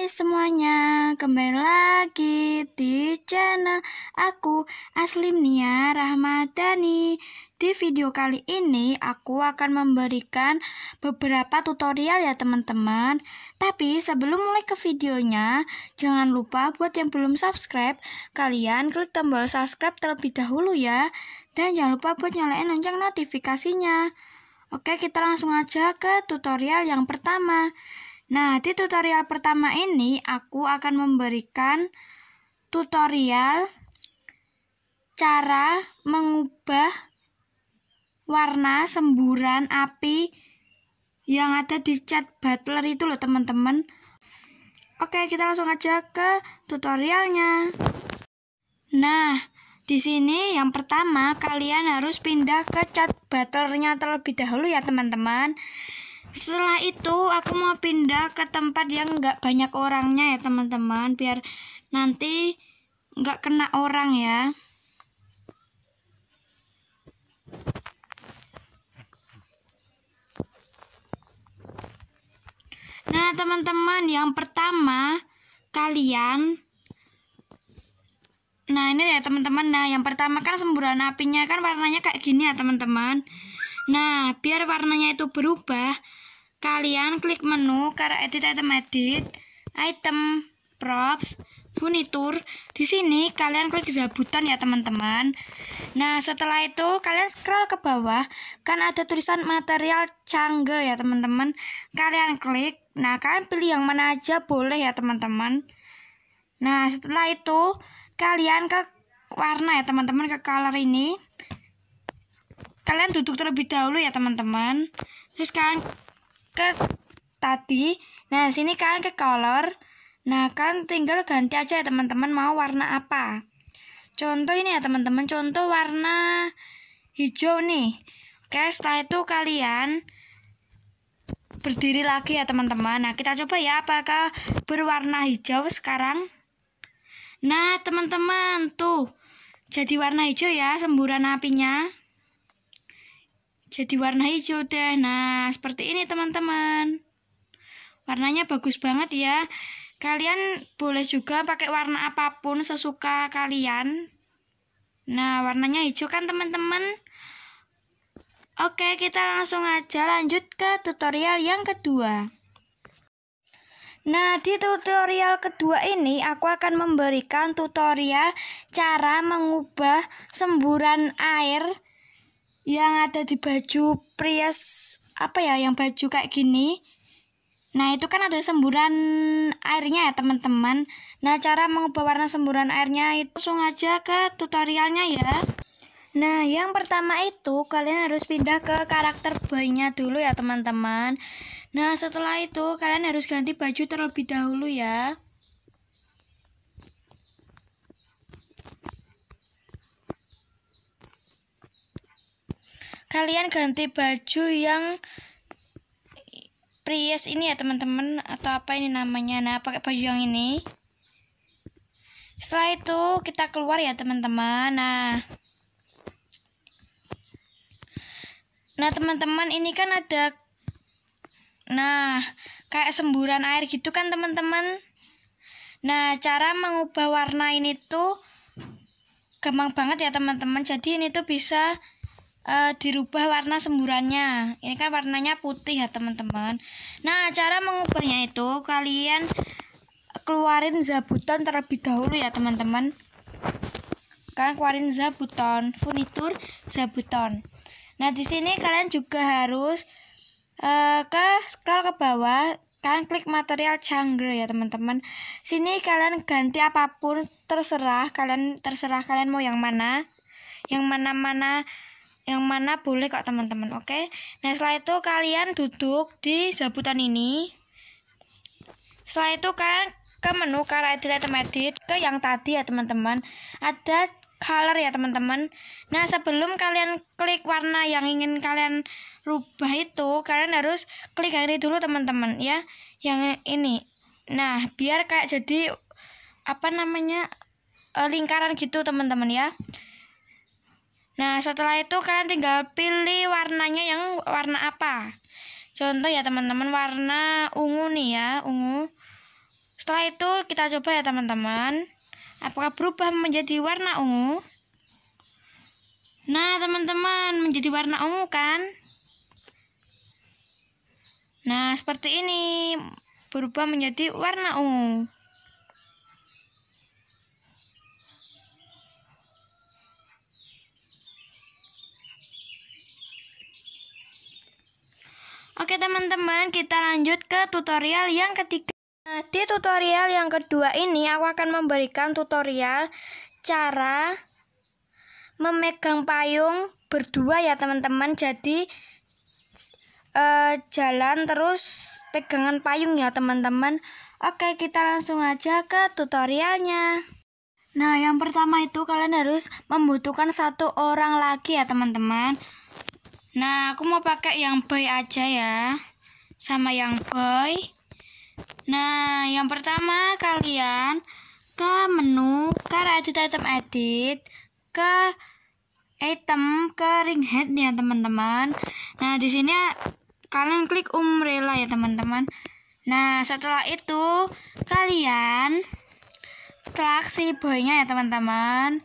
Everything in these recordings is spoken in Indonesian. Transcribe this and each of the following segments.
Hai semuanya, kembali lagi di channel aku Aslim Nia Rahmadani Di video kali ini aku akan memberikan beberapa tutorial ya teman-teman Tapi sebelum mulai ke videonya, jangan lupa buat yang belum subscribe Kalian klik tombol subscribe terlebih dahulu ya Dan jangan lupa buat nyalain lonceng notifikasinya Oke kita langsung aja ke tutorial yang pertama Pertama Nah, di tutorial pertama ini aku akan memberikan tutorial cara mengubah warna semburan api yang ada di cat butler itu loh teman-teman. Oke, kita langsung aja ke tutorialnya. Nah, di sini yang pertama kalian harus pindah ke cat butlernya terlebih dahulu ya teman-teman setelah itu aku mau pindah ke tempat yang nggak banyak orangnya ya teman-teman biar nanti nggak kena orang ya nah teman-teman yang pertama kalian nah ini ya teman-teman nah yang pertama kan semburan apinya kan warnanya kayak gini ya teman-teman nah biar warnanya itu berubah Kalian klik menu karena edit item edit, item, props, furnitur. Di sini kalian klik zabutan ya teman-teman. Nah, setelah itu kalian scroll ke bawah, kan ada tulisan material canggih ya teman-teman. Kalian klik. Nah, kalian pilih yang mana aja boleh ya teman-teman. Nah, setelah itu kalian ke warna ya teman-teman ke color ini. Kalian duduk terlebih dahulu ya teman-teman. Terus kalian ke tadi. Nah, sini kalian ke color. Nah, kan tinggal ganti aja ya teman-teman mau warna apa. Contoh ini ya teman-teman, contoh warna hijau nih. Oke, setelah itu kalian berdiri lagi ya teman-teman. Nah, kita coba ya apakah berwarna hijau sekarang. Nah, teman-teman, tuh. Jadi warna hijau ya semburan apinya jadi warna hijau deh nah seperti ini teman-teman warnanya bagus banget ya kalian boleh juga pakai warna apapun sesuka kalian nah warnanya hijau kan teman-teman oke kita langsung aja lanjut ke tutorial yang kedua Nah, di tutorial kedua ini aku akan memberikan tutorial cara mengubah semburan air yang ada di baju prias apa ya yang baju kayak gini nah itu kan ada semburan airnya ya teman-teman nah cara mengubah warna semburan airnya itu langsung aja ke tutorialnya ya Nah, yang pertama itu kalian harus pindah ke karakter bayinya dulu ya, teman-teman. Nah, setelah itu kalian harus ganti baju terlebih dahulu ya. kalian ganti baju yang Prius ini ya teman-teman atau apa ini namanya nah pakai baju yang ini setelah itu kita keluar ya teman-teman nah nah teman-teman ini kan ada nah kayak semburan air gitu kan teman-teman nah cara mengubah warna ini tuh gampang banget ya teman-teman jadi ini tuh bisa uh, dirubah warna semburannya. Ini kan warnanya putih ya teman-teman. Nah cara mengubahnya itu kalian keluarin zabuton terlebih dahulu ya teman-teman. Kalian keluarin zabuton, furnitur zabuton. Nah di sini kalian juga harus uh, ke scroll ke bawah kalian klik material jungle ya teman-teman sini kalian ganti apapun terserah kalian terserah kalian mau yang mana yang mana-mana yang mana boleh kok teman-teman oke okay? nah setelah itu kalian duduk di sebutan ini setelah itu kalian ke menu color edit item edit ke yang tadi ya teman-teman ada color ya teman-teman nah sebelum kalian klik warna yang ingin kalian rubah itu kalian harus klik yang ini dulu teman-teman ya yang ini nah biar kayak jadi apa namanya eh, lingkaran gitu teman-teman ya Nah, setelah itu kalian tinggal pilih warnanya yang warna apa. Contoh ya teman-teman warna ungu nih ya, ungu. Setelah itu kita coba ya teman-teman. Apakah berubah menjadi warna ungu? Nah, teman-teman, menjadi warna ungu kan? Nah, seperti ini berubah menjadi warna ungu. Oke teman-teman, kita lanjut ke tutorial yang ketiga. Nah, di tutorial yang kedua ini aku akan memberikan tutorial cara memegang payung berdua ya teman-teman. Jadi eh, jalan terus pegangan payung ya teman-teman. Oke, kita langsung aja ke tutorialnya. Nah, yang pertama itu kalian harus membutuhkan satu orang lagi ya teman-teman. Nah, aku mau pakai yang boy aja ya. Sama yang boy. Nah, yang pertama kalian ke menu ke edit item edit ke item ke ring head ya teman-teman. Nah, di sini kalian klik umbrella ya teman-teman. Nah, setelah itu kalian track si boynya ya teman-teman.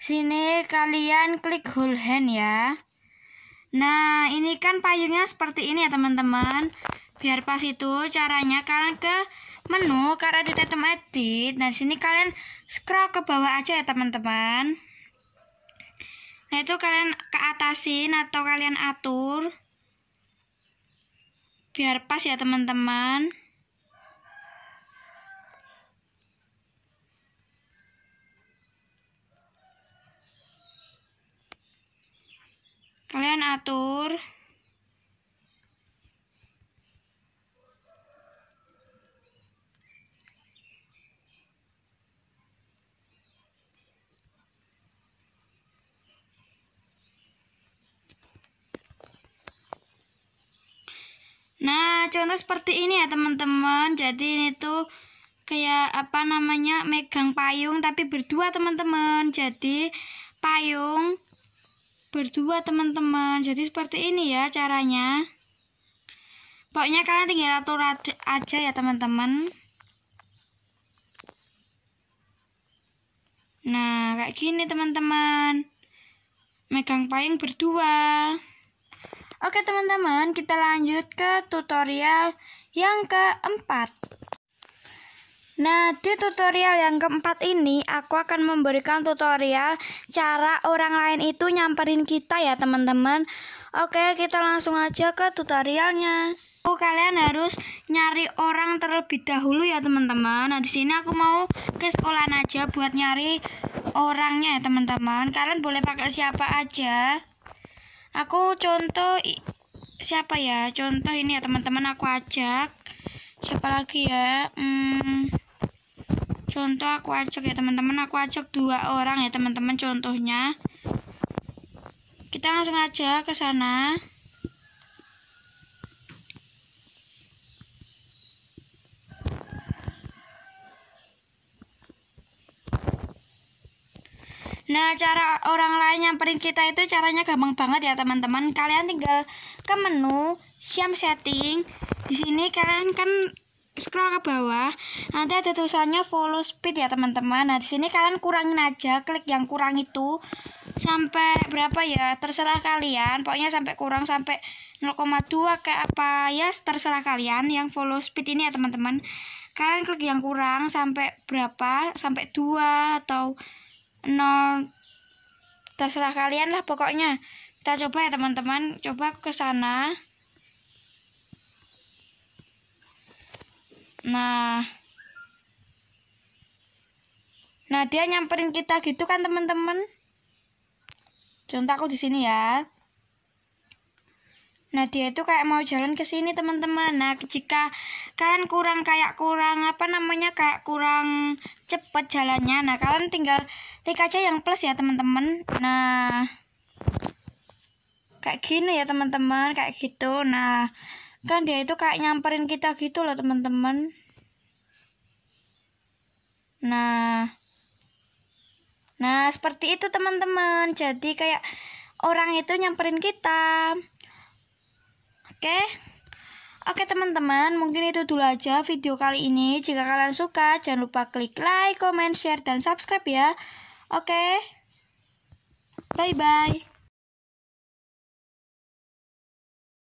Sini kalian klik whole hand ya. Nah, ini kan payungnya seperti ini ya teman-teman. Biar pas itu caranya kalian ke menu karena di item edit. Nah, sini kalian scroll ke bawah aja ya teman-teman. Nah, itu kalian ke atasin atau kalian atur. Biar pas ya teman-teman. contoh seperti ini ya teman-teman jadi ini tuh kayak apa namanya megang payung tapi berdua teman-teman jadi payung berdua teman-teman jadi seperti ini ya caranya pokoknya kalian tinggal atur aja ya teman-teman nah kayak gini teman-teman megang payung berdua Oke teman-teman, kita lanjut ke tutorial yang keempat. Nah, di tutorial yang keempat ini, aku akan memberikan tutorial cara orang lain itu nyamperin kita ya teman-teman. Oke, kita langsung aja ke tutorialnya. Oh, kalian harus nyari orang terlebih dahulu ya teman-teman. Nah, di sini aku mau ke sekolah aja buat nyari orangnya ya teman-teman. Kalian boleh pakai siapa aja aku contoh siapa ya contoh ini ya teman-teman aku ajak siapa lagi ya hmm, contoh aku ajak ya teman-teman aku ajak dua orang ya teman-teman contohnya kita langsung aja ke sana Nah, cara orang lain nyamperin kita itu caranya gampang banget ya, teman-teman. Kalian tinggal ke menu Siam Setting. Di sini kalian kan scroll ke bawah nanti ada tulisannya follow speed ya teman-teman nah di sini kalian kurangin aja klik yang kurang itu sampai berapa ya terserah kalian pokoknya sampai kurang sampai 0,2 kayak apa ya terserah kalian yang follow speed ini ya teman-teman kalian klik yang kurang sampai berapa sampai 2 atau nol terserah kalian lah pokoknya kita coba ya teman-teman coba ke sana nah nah dia nyamperin kita gitu kan teman-teman contoh aku di sini ya Nah, dia itu kayak mau jalan ke sini, teman-teman. Nah, jika kalian kurang kayak kurang apa namanya? kayak kurang cepet jalannya. Nah, kalian tinggal klik aja yang plus ya, teman-teman. Nah, kayak gini ya, teman-teman, kayak gitu. Nah, kan dia itu kayak nyamperin kita gitu loh, teman-teman. Nah, nah seperti itu, teman-teman. Jadi kayak orang itu nyamperin kita Oke? Oke teman-teman, mungkin itu dulu aja video kali ini. Jika kalian suka, jangan lupa klik like, comment, share, dan subscribe ya. Oke? Bye-bye.